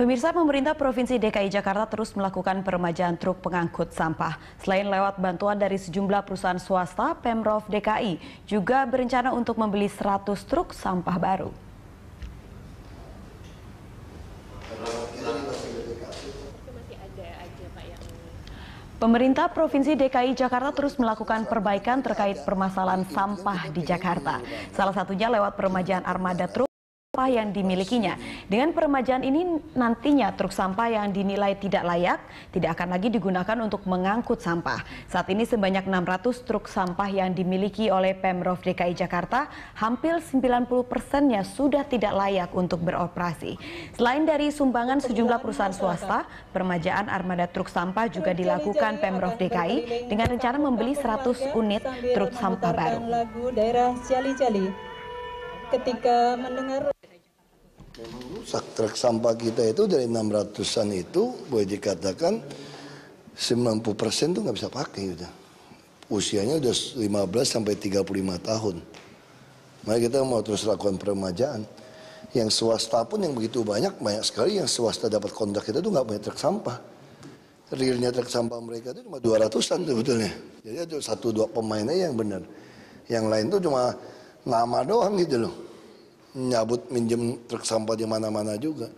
Pemirsa pemerintah Provinsi DKI Jakarta terus melakukan peremajaan truk pengangkut sampah. Selain lewat bantuan dari sejumlah perusahaan swasta, Pemprov DKI juga berencana untuk membeli 100 truk sampah baru. Pemerintah Provinsi DKI Jakarta terus melakukan perbaikan terkait permasalahan sampah di Jakarta. Salah satunya lewat peremajaan armada truk sampah yang dimilikinya. Dengan peremajaan ini nantinya truk sampah yang dinilai tidak layak tidak akan lagi digunakan untuk mengangkut sampah. Saat ini sebanyak 600 truk sampah yang dimiliki oleh Pemprov DKI Jakarta hampir 90 persennya sudah tidak layak untuk beroperasi. Selain dari sumbangan sejumlah perusahaan swasta, peremajaan armada truk sampah juga dilakukan Pemprov DKI dengan rencana membeli 100 unit truk sampah baru. Ketika mendengar memang rusak truk sampah kita itu dari 600-an itu boleh dikatakan 90 persen tuh nggak bisa pakai gitu. Usianya udah 15 sampai 35 tahun. Makanya kita mau terus lakukan peremajaan. Yang swasta pun yang begitu banyak, banyak sekali yang swasta dapat kontrak kita tuh nggak punya truk sampah. Realnya truk sampah mereka itu cuma 200-an sebetulnya. Jadi ada satu dua pemainnya yang benar. Yang lain tuh cuma nama doang gitu loh nyabut minjem truk sampah di mana-mana juga